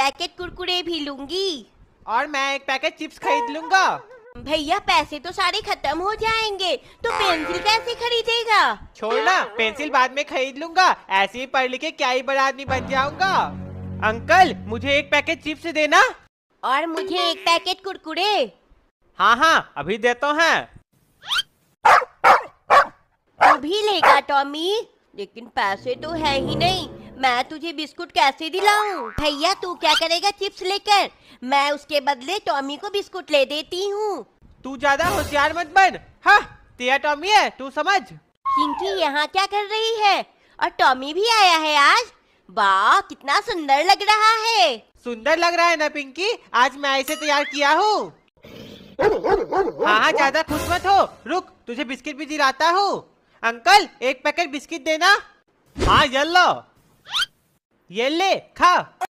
Packet Kurkure भी लूंगी और मैं एक पैकेट चिप्स खरीद लूंगा भैया पैसे तो सारे खत्म हो जाएंगे तो पेंसिल कैसे खरीदेगा छोड़ना पेंसिल बाद में खरीद लूंगा ऐसे ही पढ़ लिखे क्या ही बड़ा आदमी बन जाऊंगा अंकल मुझे एक पैकेट चिप्स देना और मुझे एक पैकेट कुरकुरे हाँ हाँ अभी देता है भी लेगा टॉमी लेकिन पैसे तो है ही नहीं मैं तुझे बिस्कुट कैसे दिलाऊं? भैया तू क्या करेगा चिप्स लेकर मैं उसके बदले टॉमी को बिस्कुट ले देती हूँ तू ज्यादा होशियार मत बन हाँ तेरा टॉमी है तू समझ किंकी यहाँ क्या कर रही है और टॉमी भी आया है आज वाह कितना सुंदर लग रहा है सुंदर लग रहा है ना पिंकी आज मैं ऐसे तैयार किया हूँ हाँ, हाँ ज्यादा खुश मत हो रुक तुझे बिस्किट भी दिलाता हूँ अंकल एक पैकेट बिस्किट देना हाँ जल लो ये ले खा